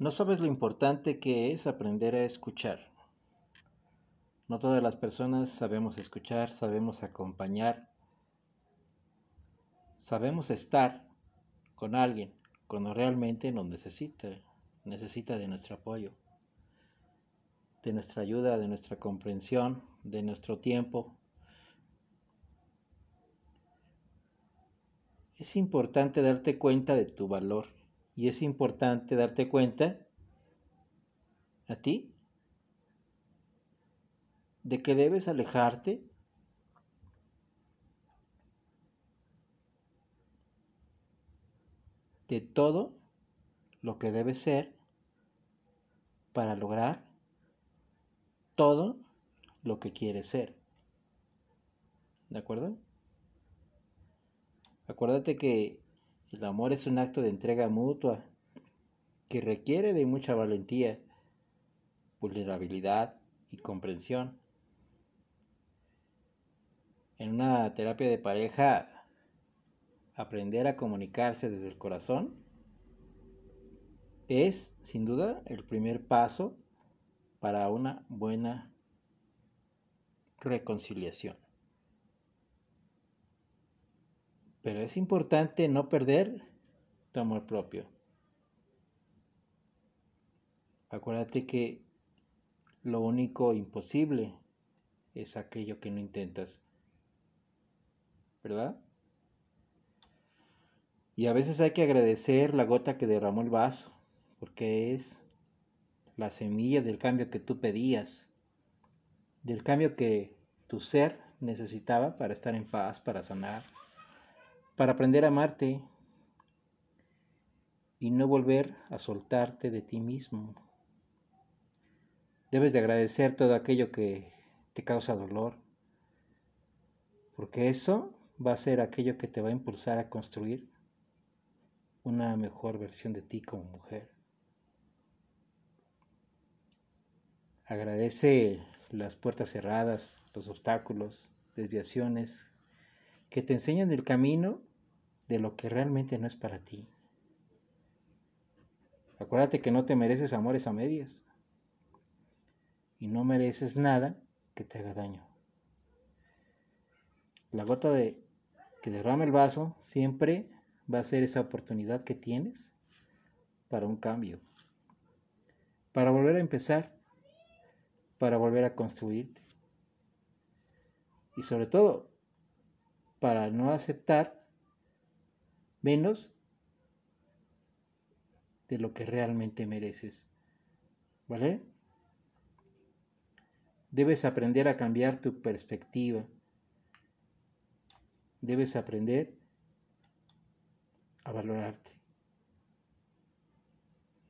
No sabes lo importante que es aprender a escuchar. No todas las personas sabemos escuchar, sabemos acompañar, sabemos estar con alguien cuando realmente nos necesita, necesita de nuestro apoyo, de nuestra ayuda, de nuestra comprensión, de nuestro tiempo. Es importante darte cuenta de tu valor y es importante darte cuenta a ti de que debes alejarte de todo lo que debes ser para lograr todo lo que quieres ser. ¿De acuerdo? Acuérdate que el amor es un acto de entrega mutua que requiere de mucha valentía, vulnerabilidad y comprensión. En una terapia de pareja, aprender a comunicarse desde el corazón es, sin duda, el primer paso para una buena reconciliación. Pero es importante no perder tu amor propio. Acuérdate que lo único imposible es aquello que no intentas. ¿Verdad? Y a veces hay que agradecer la gota que derramó el vaso, porque es la semilla del cambio que tú pedías, del cambio que tu ser necesitaba para estar en paz, para sanar, para aprender a amarte y no volver a soltarte de ti mismo. Debes de agradecer todo aquello que te causa dolor, porque eso va a ser aquello que te va a impulsar a construir una mejor versión de ti como mujer. Agradece las puertas cerradas, los obstáculos, desviaciones que te enseñan el camino de lo que realmente no es para ti. Acuérdate que no te mereces amores a medias y no mereces nada que te haga daño. La gota de que derrame el vaso siempre va a ser esa oportunidad que tienes para un cambio, para volver a empezar, para volver a construirte. Y sobre todo, para no aceptar menos de lo que realmente mereces. ¿Vale? Debes aprender a cambiar tu perspectiva. Debes aprender a valorarte.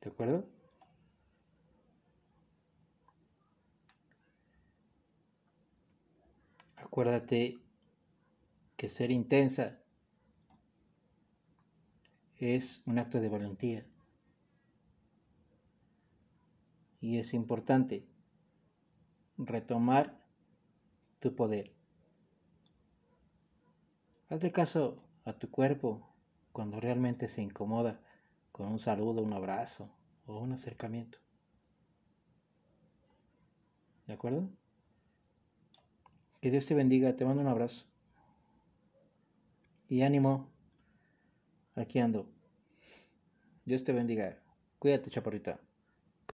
¿De acuerdo? Acuérdate que ser intensa es un acto de valentía. Y es importante retomar tu poder. de caso a tu cuerpo cuando realmente se incomoda con un saludo, un abrazo o un acercamiento. ¿De acuerdo? Que Dios te bendiga, te mando un abrazo. Y ánimo. Aquí ando. Dios te bendiga. Cuídate, chaparrita.